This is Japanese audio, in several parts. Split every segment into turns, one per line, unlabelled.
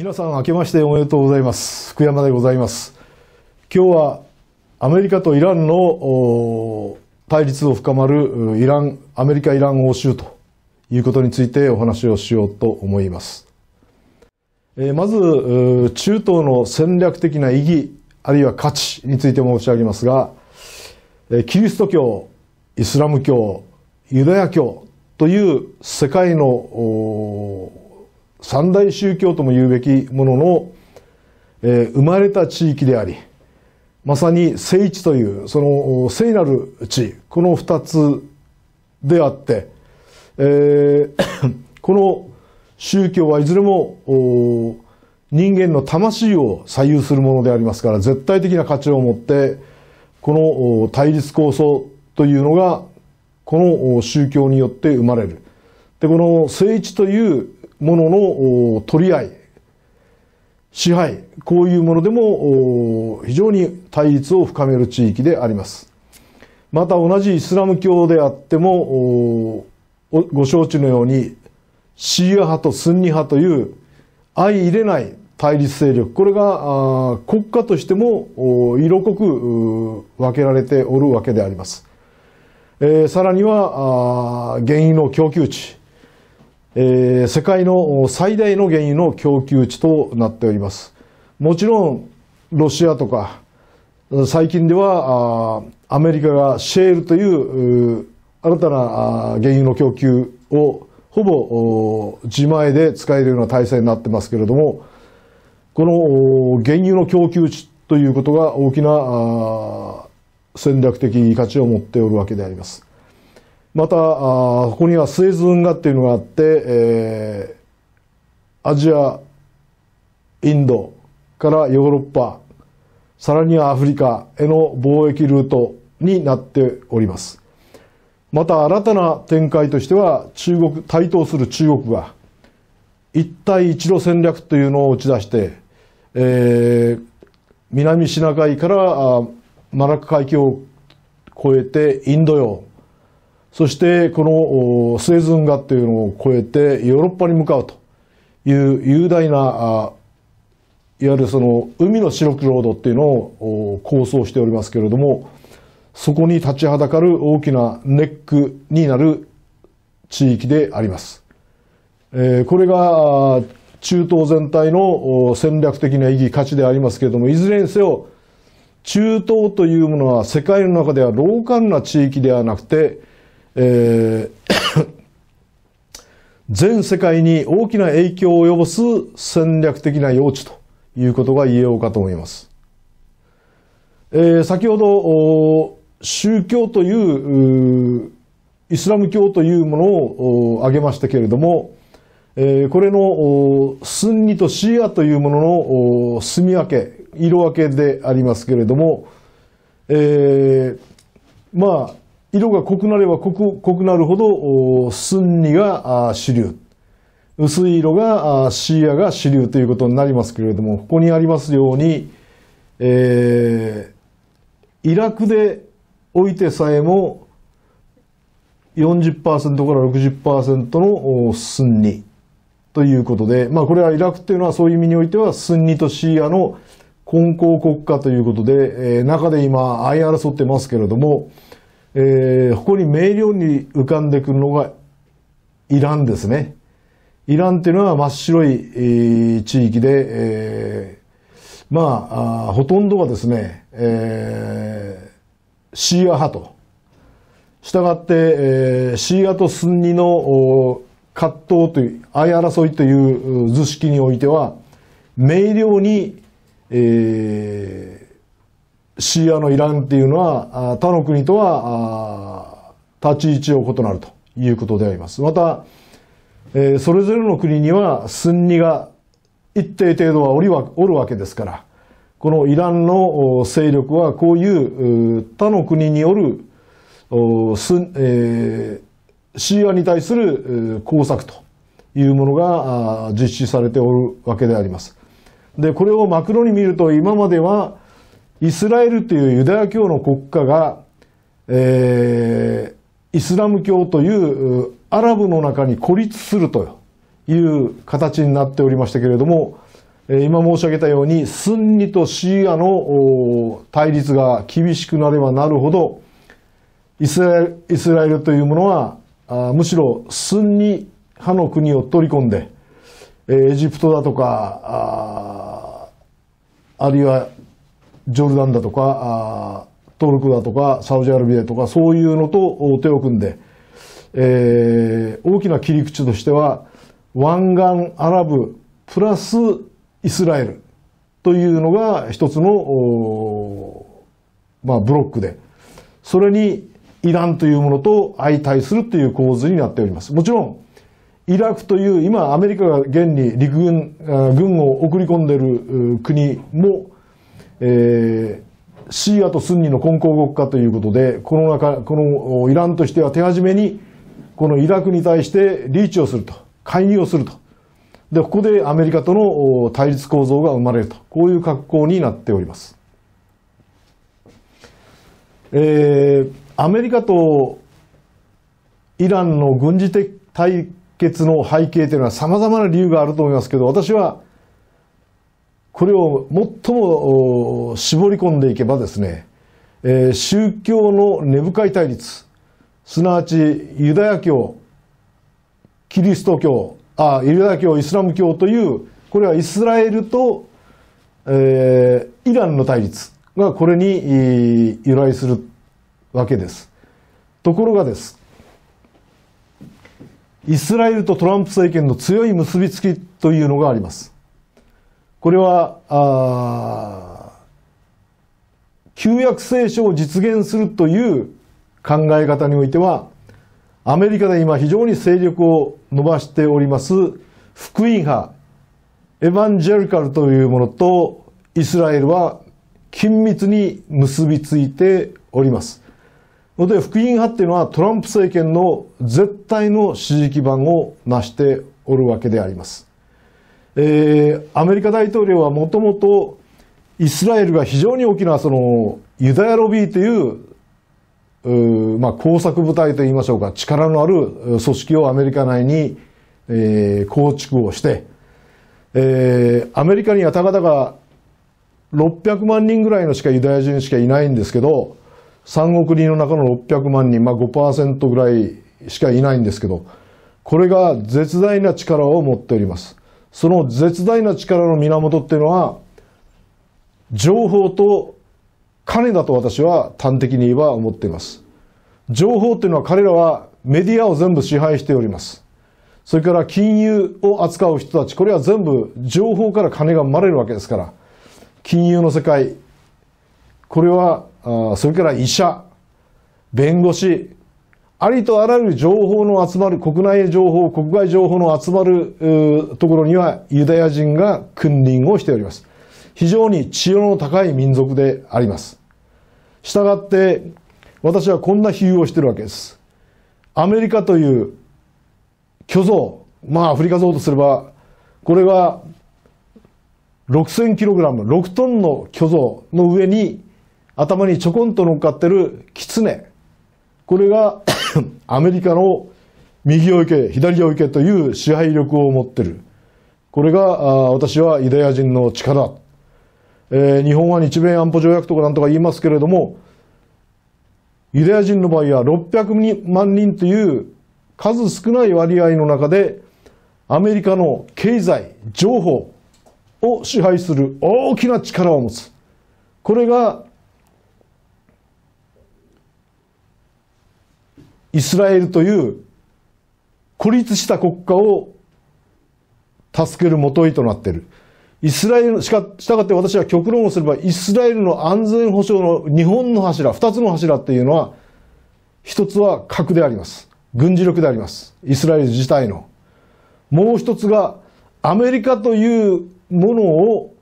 皆さん明けましておめでとうございます福山でございます今日はアメリカとイランの対立を深まるイランアメリカイラン欧州ということについてお話をしようと思いますまず中東の戦略的な意義あるいは価値について申し上げますがキリスト教イスラム教ユダヤ教という世界の三大宗教とも言うべきものの、えー、生まれた地域であり、まさに聖地という、その聖なる地、この二つであって、えー、この宗教はいずれも人間の魂を左右するものでありますから絶対的な価値を持ってこの対立構想というのがこの宗教によって生まれる。でこの聖地というものの取り合い、支配、こういうものでも非常に対立を深める地域であります。また同じイスラム教であっても、ご承知のように、シーア派とスンニ派という相入れない対立勢力、これが国家としても色濃く分けられておるわけであります。えー、さらには、原油の供給地、えー、世界の最大の原油の供給地となっております。もちろん、ロシアとか、最近では、アメリカがシェールという新たな原油の供給をほぼ自前で使えるような体制になってますけれども、この原油の供給地ということが大きな戦略的価値を持っておるわけであります。またここにはスエズ運河っていうのがあって、えー、アジアインドからヨーロッパさらにはアフリカへの貿易ルートになっておりますまた新たな展開としては中国台頭する中国が一帯一路戦略というのを打ち出して、えー、南シナ海からマラッカ海峡を越えてインド洋そしてこのスエズ運河っていうのを越えてヨーロッパに向かうという雄大ないわゆるその海の白黒ロードっていうのを構想しておりますけれどもそこに立ちはだかる大きなネックになる地域であります。えこれが中東全体の戦略的な意義価値でありますけれどもいずれにせよ中東というものは世界の中では老簡な地域ではなくてえー 全世界に大きな影響を及ぼす戦略的な用地ということが言えようかと思います。えー、先ほど、宗教という、イスラム教というものを挙げましたけれども、えー、これのスンニとシーアというものの住み分け、色分けでありますけれども、えー、まあ、色が濃くなれば濃く濃くなるほど、スンニが主流。薄い色がシーアが主流ということになりますけれども、ここにありますように、えー、イラクでおいてさえも40%から60%のスンニということで、まあこれはイラクっていうのはそういう意味においてはスンニとシーアの混交国家ということで、えー、中で今、相争ってますけれども、えー、ここに明瞭に浮かんでくるのがイランですね。イランっていうのは真っ白い、えー、地域で、えー、まあほとんどがですね、えー、シーア派と。したがって、えー、シーアとスンニの葛藤という、相争いという図式においては、明瞭に、えー、シーアのイランっていうのは、他の国とは、立ち位置を異なるということであります。また、えそれぞれの国には、スンニが一定程度はおりはおるわけですから、このイランの勢力は、こういう他の国による、スン、えシーアに対する工作というものが実施されておるわけであります。で、これをマクロに見ると、今までは、イスラエルというユダヤ教の国家が、えー、イスラム教というアラブの中に孤立するという形になっておりましたけれども、今申し上げたようにスンニとシーアの対立が厳しくなればなるほどイスラエルというものはむしろスンニ派の国を取り込んでエジプトだとかあるいはジョルダンだとか、トルコだとか、サウジアラビアとか、そういうのと手を組んで、えー、大きな切り口としては、湾岸アラブプラスイスラエルというのが一つの、まあ、ブロックで、それにイランというものと相対するという構図になっております。もちろん、イラクという今アメリカが現に陸軍、軍を送り込んでいる国もえー、シーアとスンニの根交国家ということで、この中、このイランとしては手始めに、このイラクに対してリーチをすると、介入をすると。で、ここでアメリカとの対立構造が生まれると、こういう格好になっております。えー、アメリカとイランの軍事的対決の背景というのは様々な理由があると思いますけど、私はこれを最も絞り込んでいけばですね、え宗教の根深い対立、すなわちユダヤ教、キリスト教、あユダヤ教、イスラム教という、これはイスラエルと、えー、イランの対立がこれに由来するわけです。ところがです、イスラエルとトランプ政権の強い結びつきというのがあります。これは、あ旧約聖書を実現するという考え方においては、アメリカで今非常に勢力を伸ばしております、福音派、エヴァンジェリカルというものとイスラエルは緊密に結びついております。ので、福音派っていうのはトランプ政権の絶対の支持基盤を成しておるわけであります。えー、アメリカ大統領はもともとイスラエルが非常に大きなそのユダヤロビーというう、まあ、工作部隊といいましょうか力のある組織をアメリカ内に、えー、構築をして、えー、アメリカにはたかだか600万人ぐらいのしかユダヤ人しかいないんですけど3億人の中の600万人、まあ5、5%ぐらいしかいないんですけどこれが絶大な力を持っております。その絶大な力の源っていうのは、情報と金だと私は端的に言えば思っています。情報っていうのは彼らはメディアを全部支配しております。それから金融を扱う人たち、これは全部情報から金が生まれるわけですから、金融の世界、これは、それから医者、弁護士、ありとあらゆる情報の集まる、国内情報、国外情報の集まるところにはユダヤ人が君臨をしております。非常に血の高い民族であります。したがって、私はこんな比喩をしてるわけです。アメリカという巨像、まあアフリカ像とすれば、これは6 0 0 0ラム、6トンの巨像の上に頭にちょこんと乗っかってる狐。これが アメリカの右を行け、左を行けという支配力を持ってる。これが、私はユダヤ人の力。えー、日本は日米安保条約とかなんとか言いますけれども、ユダヤ人の場合は600万人という数少ない割合の中で、アメリカの経済、情報を支配する大きな力を持つ。これがイスラエルという孤立した国家を助ける元いとなっている。イスラエル、しか、したがって私は極論をすれば、イスラエルの安全保障の日本の柱、二つの柱っていうのは、一つは核であります。軍事力であります。イスラエル自体の。もう一つが、アメリカというものを、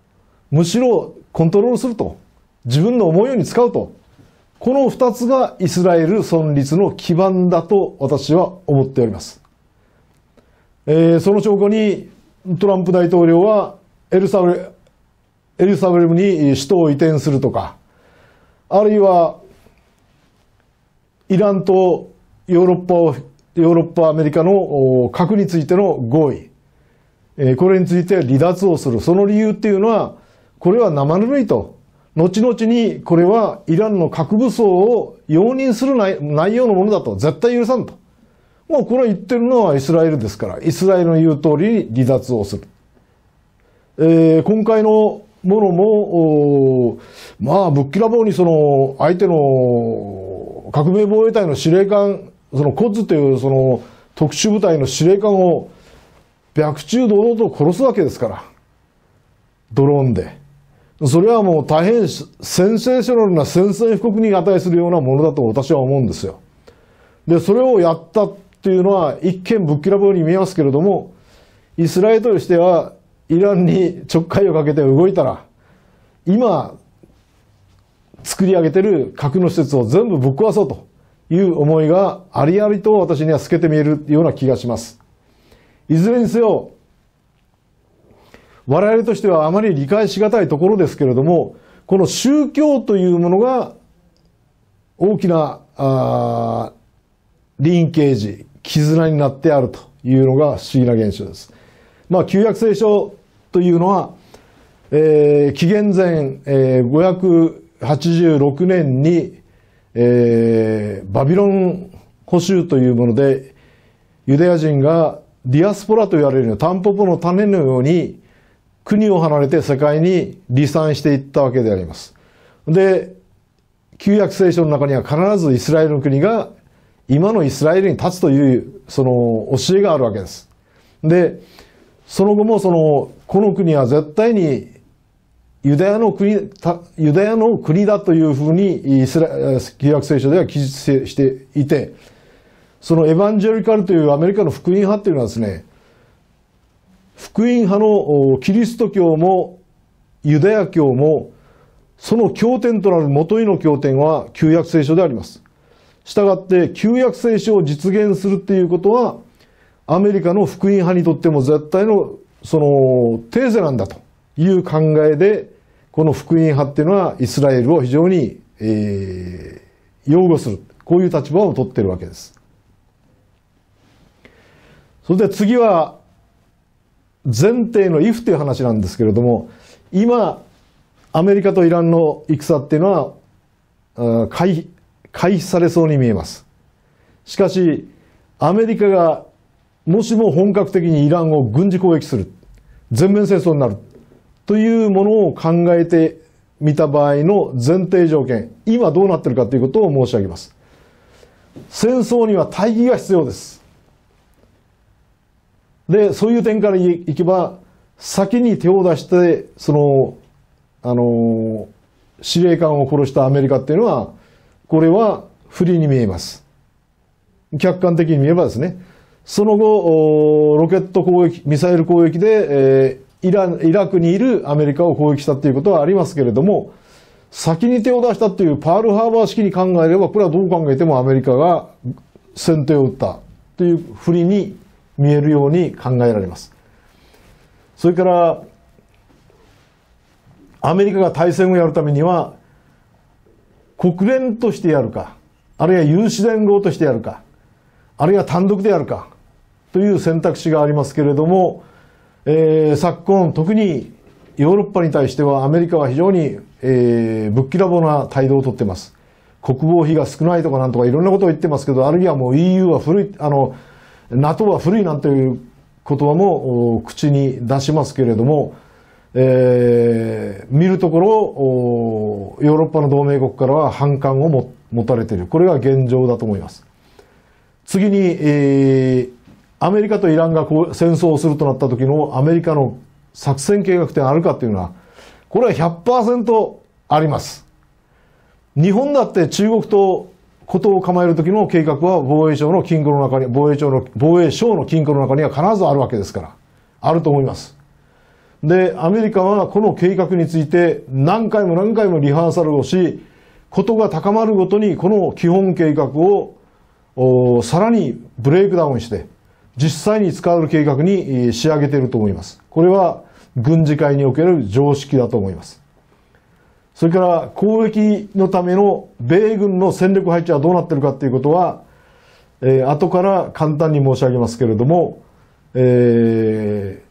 むしろコントロールすると。自分の思うように使うと。この二つがイスラエル存立の基盤だと私は思っております。えー、その証拠にトランプ大統領はエルサブレエルサレムに首都を移転するとか、あるいはイランとヨーロッパをヨーロッパ、アメリカの核についての合意、これについて離脱をする、その理由っていうのは、これは生ぬるいと後々にこれはイランの核武装を容認する内容のものだと絶対許さんと。もうこれは言ってるのはイスラエルですから、イスラエルの言う通りに離脱をする。えー、今回のものも、まあ、ぶっきらぼうにその、相手の革命防衛隊の司令官、そのコッズというその特殊部隊の司令官を白昼堂々と殺すわけですから。ドローンで。それはもう大変センセーショナルな宣戦布告に値するようなものだと私は思うんですよ。で、それをやったっていうのは一見ぶっきらぼうに見えますけれども、イスラエルとしてはイランにちょっかいをかけて動いたら、今、作り上げてる核の施設を全部ぶっ壊そうという思いがありありと私には透けて見えるような気がします。いずれにせよ、我々としてはあまり理解しがたいところですけれども、この宗教というものが大きな、あリンケージ、絆になってあるというのが不思議な現象です。まあ、旧約聖書というのは、えー、紀元前、えー、586年に、えー、バビロン捕囚というもので、ユダヤ人がディアスポラと言われるようなタンポポの種のように国を離れて世界に離散していったわけであります。で、旧約聖書の中には必ずイスラエルの国が今のイスラエルに立つというその教えがあるわけです。で、その後もその、この国は絶対にユダヤの国、ユダヤの国だというふうにイスラ、旧約聖書では記述していて、そのエヴァンジェリカルというアメリカの福音派っていうのはですね、福音派のキリスト教もユダヤ教もその経典となる元いの経典は旧約聖書であります。従って旧約聖書を実現するっていうことはアメリカの福音派にとっても絶対のそのテーゼなんだという考えでこの福音派っていうのはイスラエルを非常に、えー、擁護するこういう立場を取ってるわけです。それで次は前提の if という話なんですけれども、今、アメリカとイランの戦っていうのは、回回避されそうに見えます。しかし、アメリカがもしも本格的にイランを軍事攻撃する、全面戦争になる、というものを考えてみた場合の前提条件、今どうなっているかということを申し上げます。戦争には大義が必要です。で、そういう点からいけば、先に手を出して、その、あの、司令官を殺したアメリカっていうのは、これは不利に見えます。客観的に見えばですね、その後、ロケット攻撃、ミサイル攻撃で、えー、イライラクにいるアメリカを攻撃したっていうことはありますけれども、先に手を出したっていうパールハーバー式に考えれば、これはどう考えてもアメリカが先手を打ったという不利に見えるように考えられますそれからアメリカが大戦をやるためには国連としてやるかあるいは有志連合としてやるかあるいは単独でやるかという選択肢がありますけれども、えー、昨今特にヨーロッパに対してはアメリカは非常に、えー、ぶっきらぼうな態度をとってます。国防費が少ないとかなんとかいろんなことを言ってますけど、あるいはもう EU は古い、あの、NATO は古いなんていう言葉も口に出しますけれども、えー、見るところ、ヨーロッパの同盟国からは反感をも持たれている。これが現状だと思います。次に、えー、アメリカとイランがこう戦争をするとなった時のアメリカの作戦計画点あるかっていうのは、これは100%あります。日本だって中国とことを構える時の計画は防衛省の金庫の中に、防衛省の、防衛省の金庫の中には必ずあるわけですから、あると思います。で、アメリカはこの計画について何回も何回もリハーサルをし、ことが高まるごとにこの基本計画をさらにブレイクダウンして、実際に使われる計画に仕上げていると思います。これは軍事界における常識だと思います。それから攻撃のための米軍の戦力配置はどうなっているかということは、えー、後から簡単に申し上げますけれども、え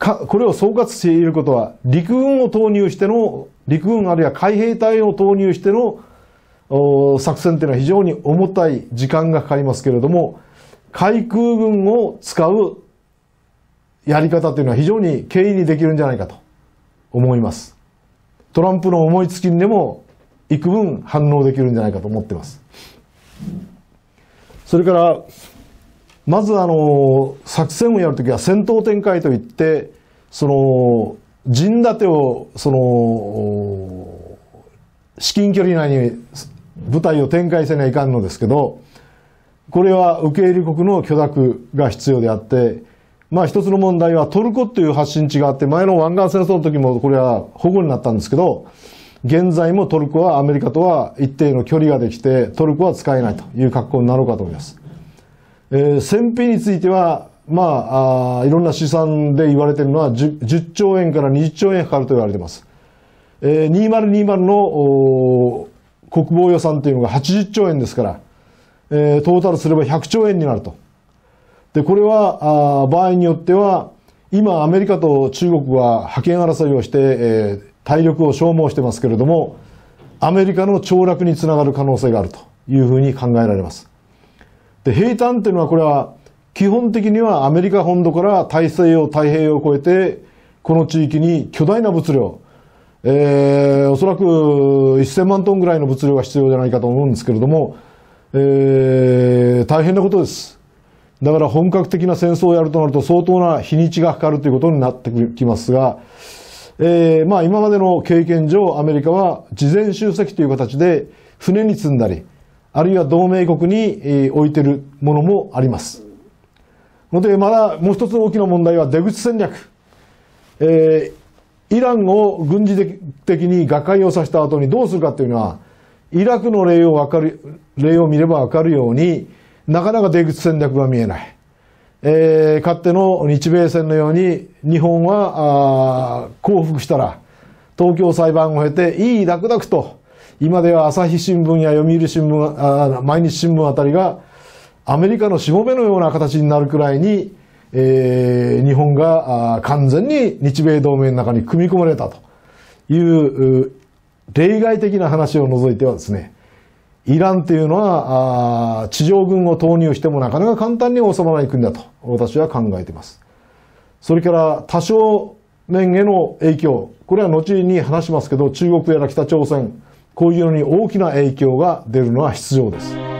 ー、かこれを総括していることは、陸軍を投入しての、陸軍あるいは海兵隊を投入しての作戦というのは非常に重たい時間がかかりますけれども、海空軍を使うやり方というのは非常に経緯にできるんじゃないかと思います。トランプの思いつきにでも幾分反応できるんじゃないかと思ってます。それから、まずあの、作戦をやるときは戦闘展開といって、その、陣立てを、その、至近距離内に部隊を展開せないかんのですけど、これは受け入れ国の許諾が必要であって、まあ一つの問題はトルコっていう発信地があって、前の湾岸戦争の時もこれは保護になったんですけど、現在もトルコはアメリカとは一定の距離ができて、トルコは使えないという格好になろうかと思います。えー、戦費については、まあ、あいろんな試算で言われてるのは 10, 10, 兆円から20兆円かかると言われてます。えー、2020の国防予算というのが80兆円ですから、えー、トータルすれば100兆円になると。で、これは、あ場合によっては、今アメリカと中国は覇権争いをして、えー、体力を消耗してますけれども、アメリカの凋落につながる可能性があるというふうに考えられます。で、平坦っていうのはこれは、基本的にはアメリカ本土から大西洋、太平洋を越えて、この地域に巨大な物量、えー、おそらく1000万トンぐらいの物量が必要じゃないかと思うんですけれども、えー、大変なことです。だから本格的な戦争をやるとなると相当な日にちがかかるということになってきますが、えー、まあ今までの経験上アメリカは事前集積という形で船に積んだり、あるいは同盟国に置いてるものもあります。ので、まだもう一つ大きな問題は出口戦略。えー、イランを軍事的に瓦解をさせた後にどうするかというのは、イラクの例をわかる、例を見ればわかるように、なかなか出口戦略が見えない。えー、かっての日米戦のように日本はあ降伏したら東京裁判を経ていいダクと今では朝日新聞や読売新聞あ毎日新聞あたりがアメリカのしもべのような形になるくらいに、えー、日本があ完全に日米同盟の中に組み込まれたという例外的な話を除いてはですねイランっていうのは、地上軍を投入してもなかなか簡単に収まらない国だと私は考えています。それから多少面への影響、これは後に話しますけど、中国やら北朝鮮、こういうのに大きな影響が出るのは必要です。